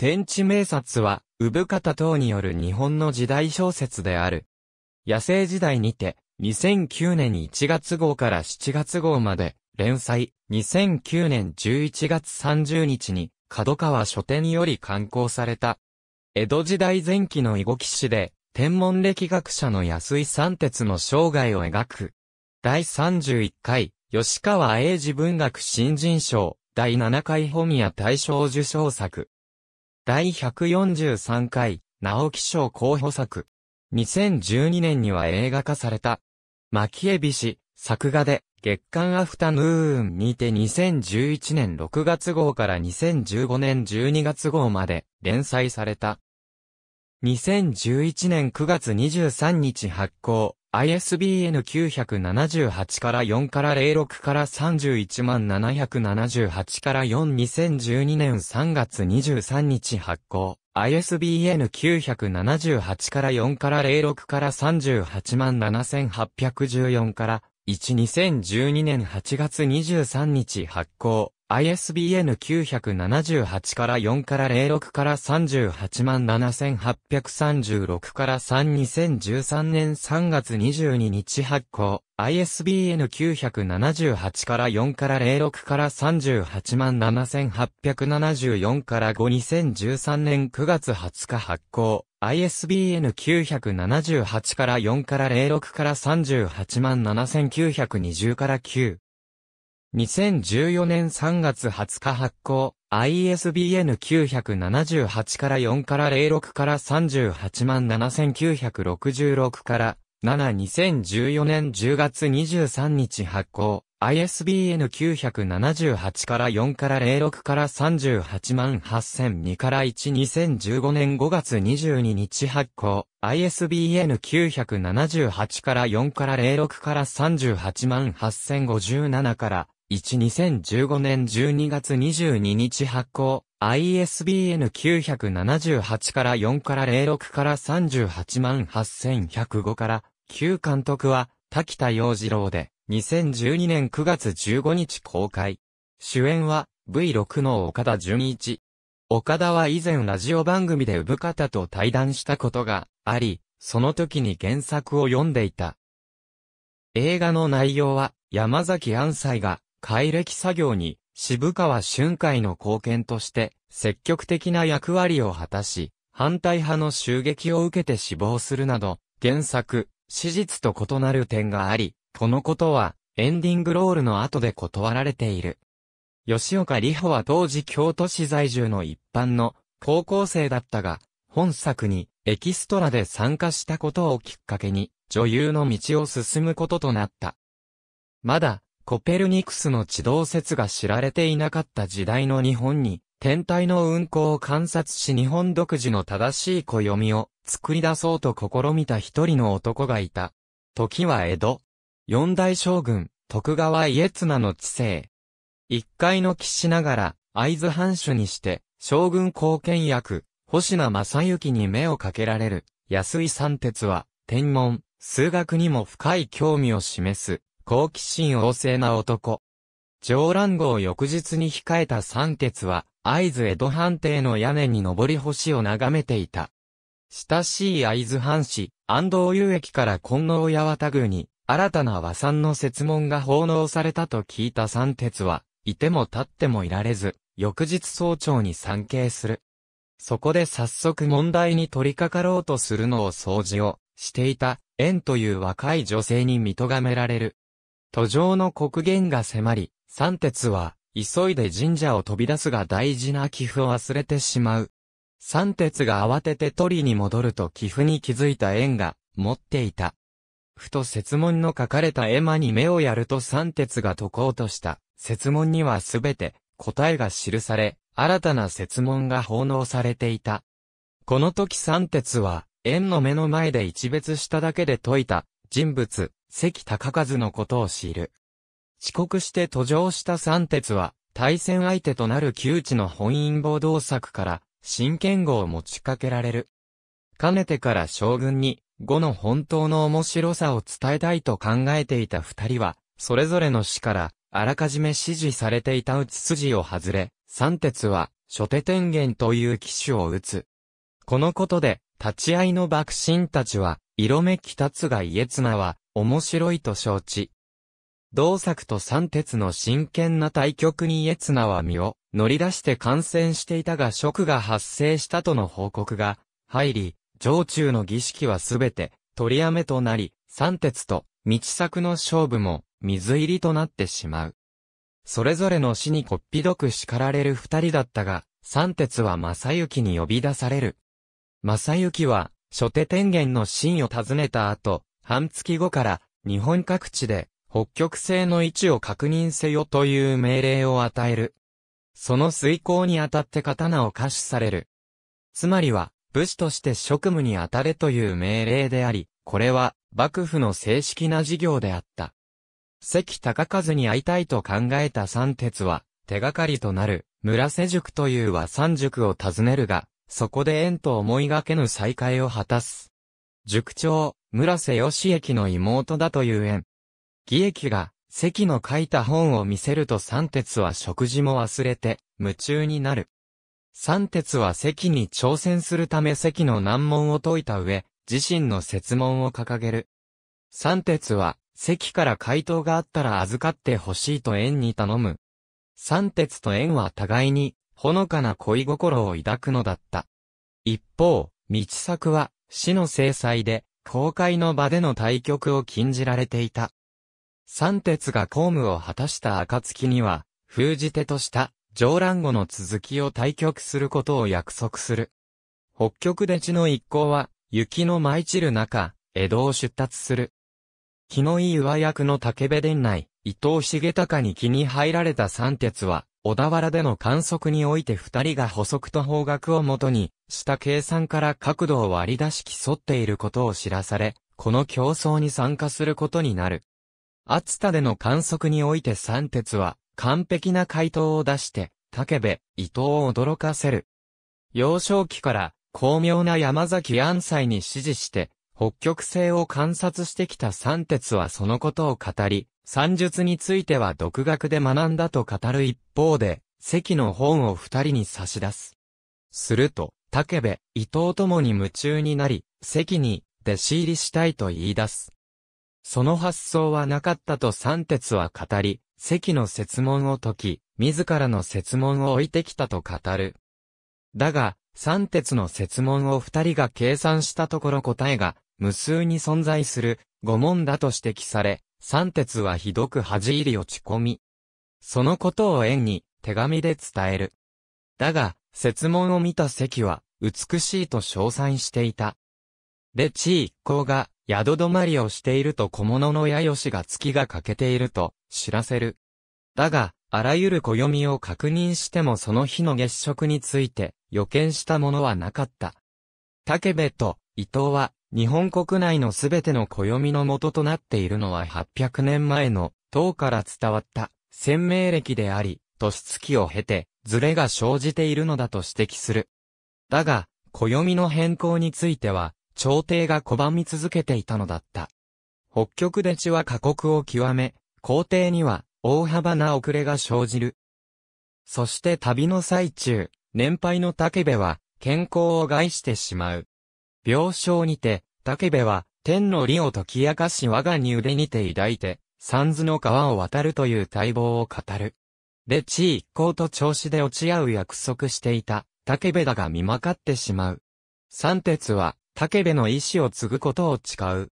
天地名察は、産方等による日本の時代小説である。野生時代にて、2009年1月号から7月号まで、連載、2009年11月30日に、角川書店より刊行された。江戸時代前期の囲碁騎士で、天文歴学者の安井三鉄の生涯を描く。第31回、吉川英治文学新人賞、第7回本屋大賞受賞作。第143回、直木賞候補作。2012年には映画化された。マ恵エビ氏、作画で、月刊アフタヌーンにて2011年6月号から2015年12月号まで連載された。2011年9月23日発行、ISBN 978から4から06から31万778から4 2012年3月23日発行。ISBN 978から4から06から38万7814から1 2012年8月23日発行。ISBN 978から4から06から38万7836から3 2013年3月22日発行 ISBN 978から4から06から38万7874から5 2013年9月20日発行 ISBN 978から4から06から38万7920から9 2014年3月20日発行、ISBN 978から4から06から38万7966から7 2014年10月23日発行、ISBN 978から4から06から38万8002から1 2015年5月22日発行、ISBN 978から4から06から38万8057から1-2015年12月22日発行、ISBN 978から4から06から38万8105から、旧監督は、滝田洋次郎で、2012年9月15日公開。主演は、V6 の岡田純一。岡田は以前ラジオ番組で生方と対談したことがあり、その時に原作を読んでいた。映画の内容は、山崎安斎が、改暦作業に渋川春海の貢献として積極的な役割を果たし、反対派の襲撃を受けて死亡するなど、原作、史実と異なる点があり、このことはエンディングロールの後で断られている。吉岡里帆は当時京都市在住の一般の高校生だったが、本作にエキストラで参加したことをきっかけに女優の道を進むこととなった。まだコペルニクスの地動説が知られていなかった時代の日本に、天体の運行を観察し日本独自の正しい暦を作り出そうと試みた一人の男がいた。時は江戸。四大将軍、徳川家綱の治世。一階の騎士ながら、会津藩主にして、将軍貢献役、星名正幸に目をかけられる、安井三鉄は、天文、数学にも深い興味を示す。好奇心旺盛な男。上乱号を翌日に控えた三鉄は、会津江戸藩邸の屋根に登り星を眺めていた。親しい会津藩士、安藤遊駅から金王八幡宮に、新たな和算の説問が奉納されたと聞いた三鉄は、いても立ってもいられず、翌日早朝に参詣する。そこで早速問題に取り掛かろうとするのを掃除をしていた、縁という若い女性に見がめられる。途上の国限が迫り、三鉄は、急いで神社を飛び出すが大事な寄付を忘れてしまう。三鉄が慌てて取りに戻ると寄付に気づいた縁が、持っていた。ふと説問の書かれた絵馬に目をやると三鉄が解こうとした、説問にはすべて、答えが記され、新たな説問が奉納されていた。この時三鉄は、縁の目の前で一別しただけで解いた、人物、関高和のことを知る。遅刻して途上した三鉄は、対戦相手となる窮地の本因坊同作から、新剣号を持ちかけられる。かねてから将軍に、語の本当の面白さを伝えたいと考えていた二人は、それぞれの死から、あらかじめ指示されていた打ち筋を外れ、三鉄は、初手天元という騎手を打つ。このことで、立ち合いの幕臣たちは、色めき立つが家綱は、面白いと承知。同作と三鉄の真剣な対局にイエツナは身を乗り出して感染していたが職が発生したとの報告が入り、上中の儀式はすべて取りやめとなり、三鉄と道作の勝負も水入りとなってしまう。それぞれの死にこっぴどく叱られる二人だったが、三鉄は正幸に呼び出される。正幸は、初手天元の真を訪ねた後、半月後から日本各地で北極星の位置を確認せよという命令を与える。その遂行にあたって刀を下賜される。つまりは、武士として職務にあたれという命令であり、これは幕府の正式な事業であった。関高和に会いたいと考えた三鉄は、手がかりとなる、村瀬塾という和三塾を訪ねるが、そこで縁と思いがけぬ再会を果たす。塾長、村瀬義駅の妹だという縁。義駅が、関の書いた本を見せると三鉄は食事も忘れて、夢中になる。三鉄は関に挑戦するため関の難問を解いた上、自身の説問を掲げる。三鉄は、関から回答があったら預かってほしいと縁に頼む。三鉄と縁は互いに、ほのかな恋心を抱くのだった。一方、道作は、死の制裁で、公開の場での対局を禁じられていた。三鉄が公務を果たした暁には、封じ手とした上乱後の続きを対局することを約束する。北極で地の一行は、雪の舞い散る中、江戸を出立する。気のいい上役の竹部殿内、伊藤重隆に気に入られた三鉄は、小田原での観測において二人が補足と方角をもとに、した計算から角度を割り出し競っていることを知らされ、この競争に参加することになる。厚田での観測において三鉄は、完璧な回答を出して、武部、伊藤を驚かせる。幼少期から、巧妙な山崎安斎に指示して、北極星を観察してきた三鉄はそのことを語り、算術については独学で学んだと語る一方で、関の本を二人に差し出す。すると、竹部、伊藤ともに夢中になり、関に弟子入りしたいと言い出す。その発想はなかったと三鉄は語り、関の説問を解き、自らの説問を置いてきたと語る。だが、三鉄の説問を二人が計算したところ答えが、無数に存在する、五問だと指摘され、三鉄はひどく恥入り落ち込み、そのことを縁に手紙で伝える。だが、説問を見た関は、美しいと称賛していた。で、地位一行が、宿泊まりをしていると小物の矢吉が月が欠けていると、知らせる。だが、あらゆる暦を確認してもその日の月食について、予見したものはなかった。竹部と伊藤は、日本国内のすべての暦の元となっているのは800年前の唐から伝わった鮮明歴であり、年月を経て、ずれが生じているのだと指摘する。だが、暦の変更については、朝廷が拒み続けていたのだった。北極で地は過酷を極め、皇帝には大幅な遅れが生じる。そして旅の最中、年配の竹部は健康を害してしまう。病床にて、武部は、天の利を解き明かし我がに腕にて抱いて、三途の川を渡るという待望を語る。で、地位一行と調子で落ち合う約束していた、武部だが見まかってしまう。三鉄は、武部の意志を継ぐことを誓う。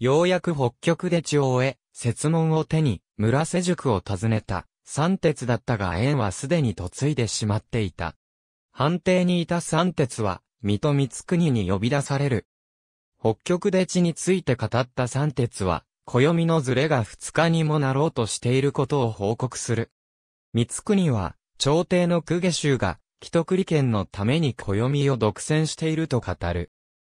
ようやく北極で血を終え、説問を手に、村瀬塾を訪ねた、三鉄だったが縁はすでに嫁いでしまっていた。判定にいた三鉄は、水戸光国に呼び出される。北極で地について語った三鉄は、暦のずれが二日にもなろうとしていることを報告する。三国は、朝廷の公家衆が、既得利権のために暦を独占していると語る。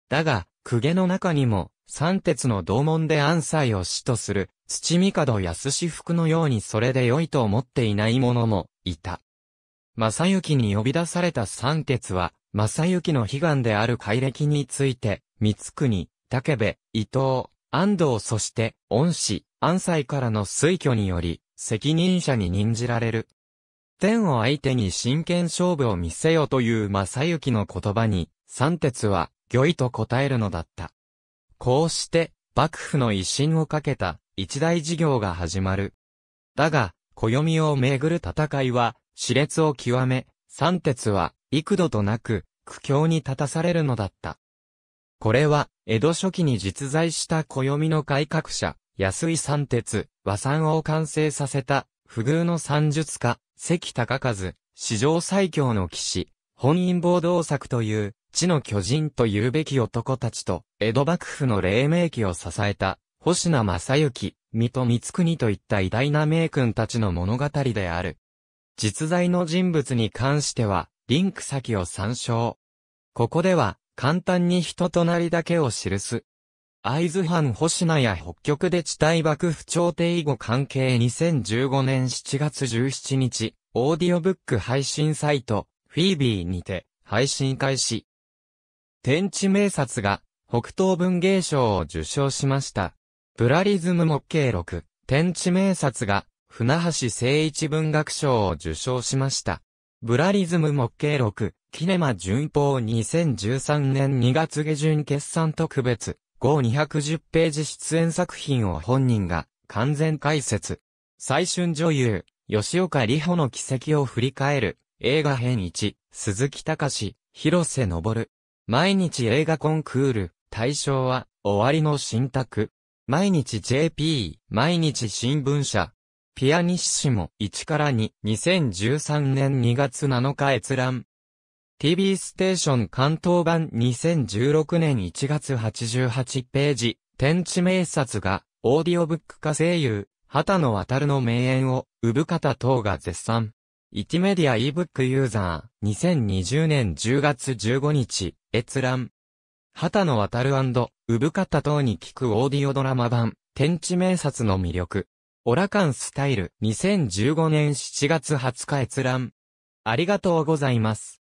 だが、公家の中にも、三鉄の同門で安西を死とする、土門安志福のようにそれで良いと思っていない者も、いた。正幸に呼び出された三鉄は、正幸の悲願である改暦について、三国、武部、伊藤、安藤そして恩師、安西からの推挙により、責任者に任じられる。天を相手に真剣勝負を見せよという正幸の言葉に、三鉄は、御意と答えるのだった。こうして、幕府の威信をかけた、一大事業が始まる。だが、暦をめぐる戦いは、熾烈を極め、三鉄は、幾度となく、苦境に立たされるのだった。これは、江戸初期に実在した暦の改革者、安井三鉄、和三を完成させた、不遇の三術家、関高和、史上最強の騎士、本因坊道作という、地の巨人と言うべき男たちと、江戸幕府の黎明期を支えた、星名正幸、水戸光国といった偉大な名君たちの物語である。実在の人物に関しては、リンク先を参照。ここでは、簡単に人となりだけを記す。会津藩シナや北極で地帯幕府朝廷以後関係2015年7月17日、オーディオブック配信サイト、フィービーにて、配信開始。天地名察が、北東文芸賞を受賞しました。プラリズム模型録、天地名察が、船橋聖一文学賞を受賞しました。ブラリズム模型録、キネマ巡報2013年2月下旬決算特別、号210ページ出演作品を本人が完全解説。最春女優、吉岡里帆の奇跡を振り返る、映画編1、鈴木隆、広瀬昇。毎日映画コンクール、対象は、終わりの新宅。毎日 JP、毎日新聞社。ピアニッシモ1から2、2013年2月7日閲覧。TV ステーション関東版2016年1月88ページ、天地名察が、オーディオブック化声優、畑野渡の名演を、産方等が絶賛。イティメディア ebook ユーザー、2020年10月15日、閲覧。畑野渡産方等に聞くオーディオドラマ版、天地名察の魅力。オラカンスタイル、2015年7月20日閲覧。ありがとうございます。